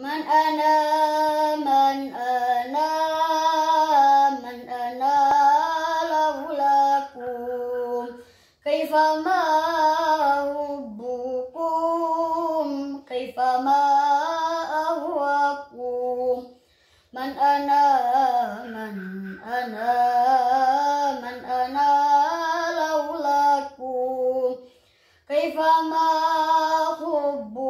من أنا من أنا من أنا لولاكم كيفما أحبكم كيفما أهواكم من أنا من أنا من أنا لولاكم كيفما أحبكم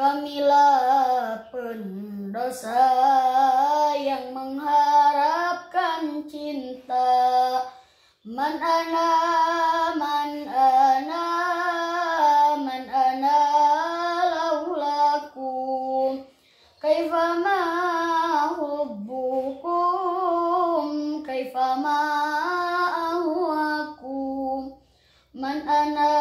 Kamilah pendosa yang mengharapkan cinta Man ana, man ana, man ana laulakum Kaifama hubbukum, kaifama ana, Man ana